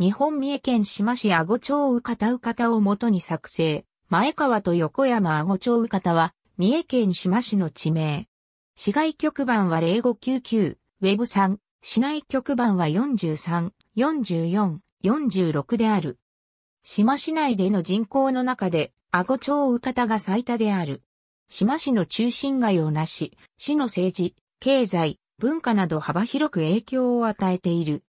日本三重県志摩市阿後町宇方宇方をもとに作成。前川と横山阿後町宇方は、三重県志摩市の地名。市外局番は0599、ウェブ3、市内局番は43、44、46である。志摩市内での人口の中で、阿後町宇方が最多である。志摩市の中心街をなし、市の政治、経済、文化など幅広く影響を与えている。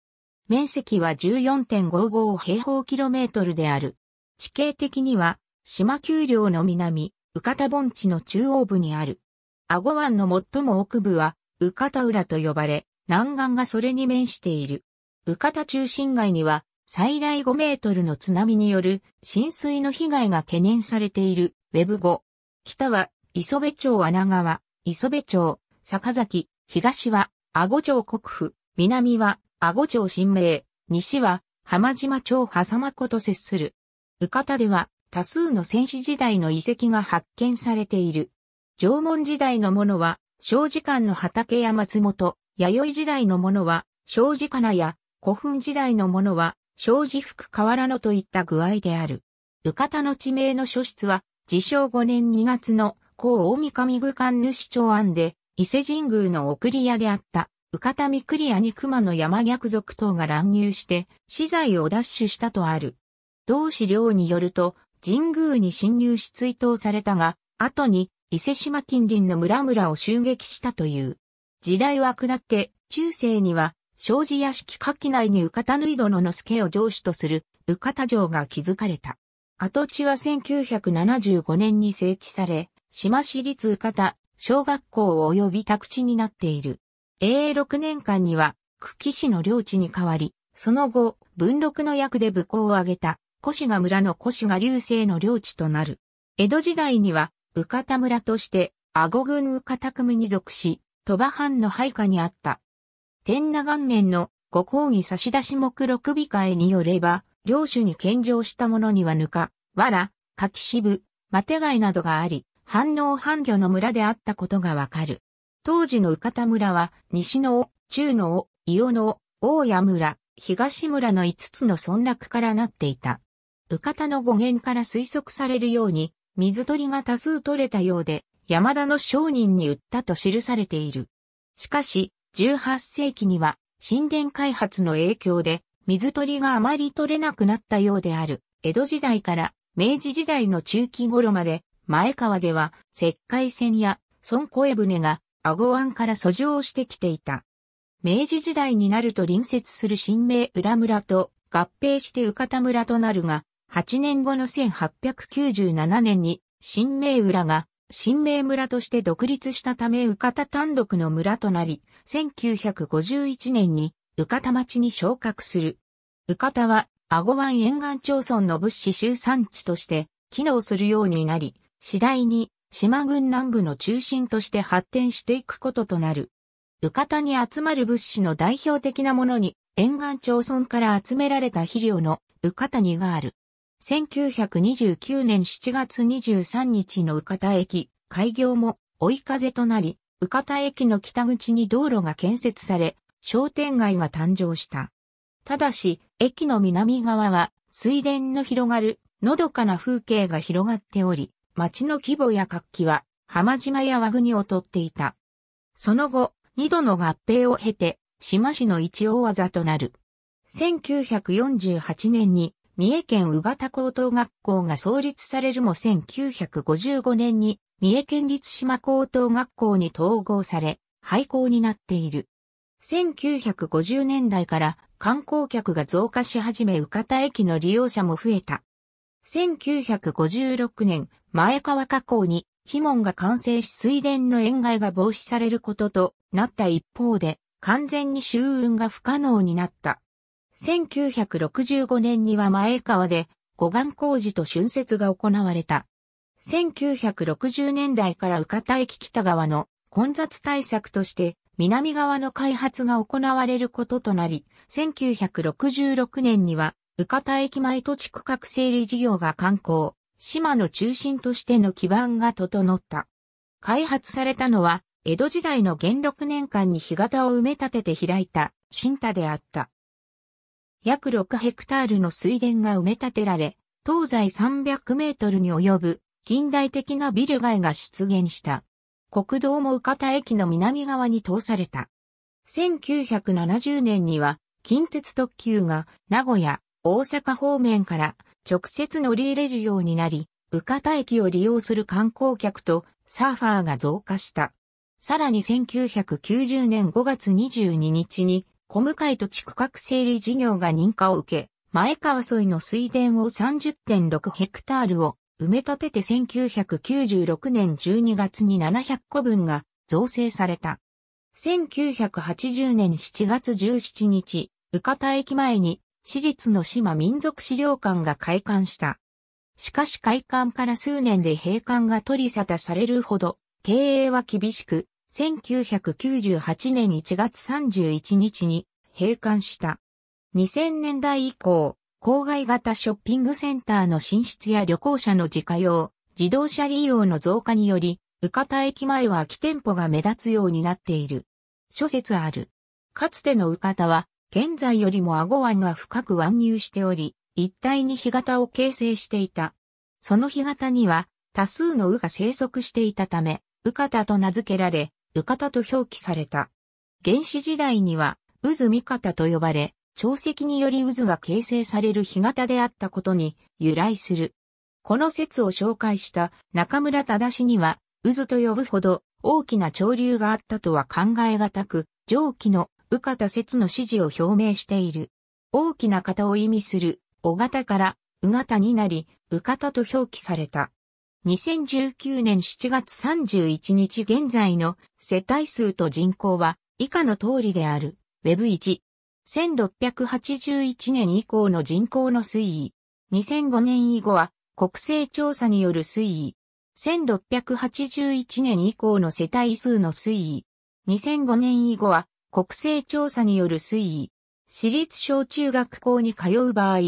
面積は14.55平方キロメートルである。地形的には、島丘陵の南、宇方盆地の中央部にある。阿護湾の最も奥部は、宇方浦と呼ばれ、南岸がそれに面している。宇方中心街には、最大5メートルの津波による浸水の被害が懸念されている、ウェブ5。北は、磯部町穴川、磯部町、坂崎、東は、阿護町国府、南は、阿護町新名、西は浜島町狭間湖と接する。浮方では多数の戦士時代の遺跡が発見されている。縄文時代のものは、正時間の畑や松本、弥生時代のものは、小時なや古墳時代のものは、正時福河原ぬといった具合である。浮方の地名の書室は、自称5年2月の、高大三上具官主長案で、伊勢神宮の送り屋であった。うかたみクリアに熊の山逆賊等が乱入して、資材を奪取したとある。同志料によると、神宮に侵入し追悼されたが、後に伊勢島近隣の村々を襲撃したという。時代は下って、中世には、障子屋敷下記内にたぬい殿の助を上司とするかた城が築かれた。跡地は1975年に整地され、島市立かた、小学校及び宅地になっている。永六年間には、久喜市の領地に変わり、その後、文禄の役で武功を挙げた、古志賀村の古志賀流星の領地となる。江戸時代には、宇方村として、阿護郡宇方組に属し、鳥羽藩の配下にあった。天那元年のご講義差出目録美会によれば、領主に献上した者にはぬか、わら、柿渋、マテ貝などがあり、反応反魚の村であったことがわかる。当時の浮田村は、西の尾、中の尾、伊予の尾、大谷村、東村の5つの村落からなっていた。浮方の語源から推測されるように、水鳥が多数取れたようで、山田の商人に売ったと記されている。しかし、18世紀には、神殿開発の影響で、水鳥があまり取れなくなったようである。江戸時代から明治時代の中期頃まで、前川では、石灰船や、孫小江船が、顎湾から遡上してきていた。明治時代になると隣接する新名浦村と合併して浮方村となるが、8年後の1897年に新名浦が新名村として独立したため浮方単独の村となり、1951年に浮方町に昇格する。浮方は顎湾沿岸町村の物資集産地として機能するようになり、次第に島軍南部の中心として発展していくこととなる。浴衣に集まる物資の代表的なものに、沿岸町村から集められた肥料のかたにがある。1929年7月23日のかた駅、開業も追い風となり、かた駅の北口に道路が建設され、商店街が誕生した。ただし、駅の南側は水田の広がる、のどかな風景が広がっており、町の規模や活気は、浜島や和国を取っていた。その後、二度の合併を経て、島市の一大技となる。1948年に、三重県宇方高等学校が創立されるも1955年に、三重県立島高等学校に統合され、廃校になっている。1950年代から観光客が増加し始め、宇方駅の利用者も増えた。1956年、前川河口に、鬼門が完成し水田の塩害が防止されることとなった一方で、完全に周運が不可能になった。1965年には前川で、護岸工事と浚節が行われた。1960年代から浮田駅北側の混雑対策として、南側の開発が行われることとなり、1966年には宇方駅前土地区画整理事業が観光、島の中心としての基盤が整った。開発されたのは、江戸時代の元禄年間に干潟を埋め立てて開いた、新田であった。約6ヘクタールの水田が埋め立てられ、東西300メートルに及ぶ近代的なビル街が出現した。国道も宇方駅の南側に通された。1970年には近鉄特急が名古屋、大阪方面から直接乗り入れるようになり、浮方駅を利用する観光客とサーファーが増加した。さらに1990年5月22日に、小向と地区画整理事業が認可を受け、前川沿いの水田を30.6ヘクタールを埋め立てて1996年12月に700個分が造成された。1980年7月17日、浮方駅前に私立の島民族資料館が開館した。しかし開館から数年で閉館が取り沙汰されるほど、経営は厳しく、1998年1月31日に閉館した。2000年代以降、郊外型ショッピングセンターの進出や旅行者の自家用、自動車利用の増加により、浮方駅前は空き店舗が目立つようになっている。諸説ある。かつての浮方は、現在よりも顎湾が深く湾入しており、一帯に干潟を形成していた。その干潟には多数のウが生息していたため、ウカタと名付けられ、ウカタと表記された。原始時代には、渦ミカタと呼ばれ、潮汐により渦が形成される干潟であったことに由来する。この説を紹介した中村忠には、渦と呼ぶほど大きな潮流があったとは考えがたく、上記の宇方節の支持を表明している。大きな型を意味する、小型から、う型になり、う方と表記された。2019年7月31日現在の世帯数と人口は以下の通りである。Web1。1681年以降の人口の推移。2005年以後は国勢調査による推移。1681年以降の世帯数の推移。2005年以後は国勢調査による推移。私立小中学校に通う場合、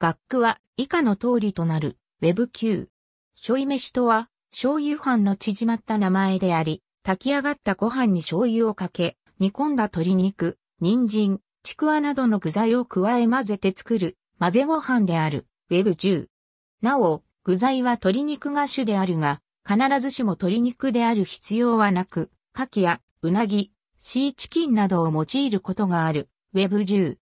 学区は以下の通りとなる、Web 級。醤油飯とは、醤油飯の縮まった名前であり、炊き上がったご飯に醤油をかけ、煮込んだ鶏肉、人参、ちくわなどの具材を加え混ぜて作る、混ぜご飯である、Web 10。なお、具材は鶏肉が主であるが、必ずしも鶏肉である必要はなく、牡蠣やうなぎ、シーチキンなどを用いることがある、Web10。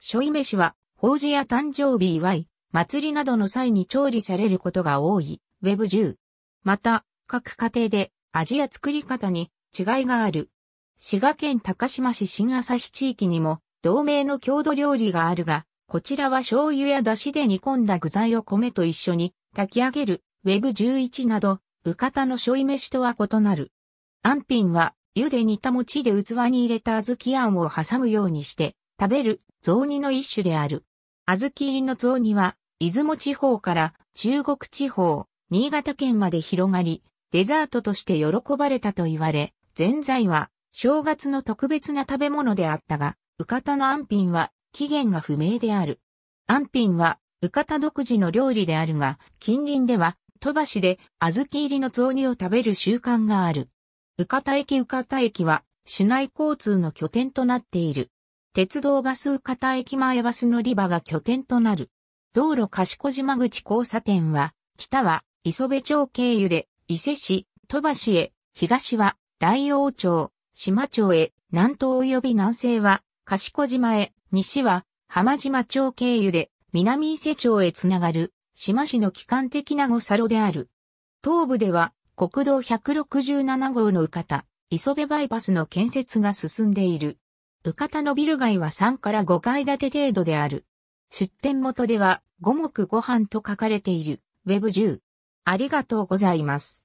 ショ飯は、法事や誕生日祝い、祭りなどの際に調理されることが多い、Web10。また、各家庭で味や作り方に違いがある。滋賀県高島市新旭地域にも同名の郷土料理があるが、こちらは醤油や出汁で煮込んだ具材を米と一緒に炊き上げる Web11 など、部方の醤油飯とは異なる。安品は湯で煮た餅で器に入れた小豆あんを挟むようにして食べる雑煮の一種である。小豆入りの雑煮は、出雲地方から中国地方、新潟県まで広がり、デザートとして喜ばれたと言われ、ぜ菜は正月の特別な食べ物であったが、うかたの安品は起源が不明である。安品は、うかた独自の料理であるが、近隣では、飛ばしで小豆入りの雑煮を食べる習慣がある。宇方駅宇方駅は、市内交通の拠点となっている。鉄道バス宇方駅前バス乗り場が拠点となる。道路賢島口交差点は、北は磯部町経由で、伊勢市、戸橋へ、東は大王町、島町へ、南東及び南西は、賢島へ、西は浜島町経由で、南伊勢町へつながる、島市の基幹的な五差路である。東部では、国道167号の宇方、磯部バイパスの建設が進んでいる。か方のビル街は3から5階建て程度である。出店元では、五目ご飯と書かれている。Web10。ありがとうございます。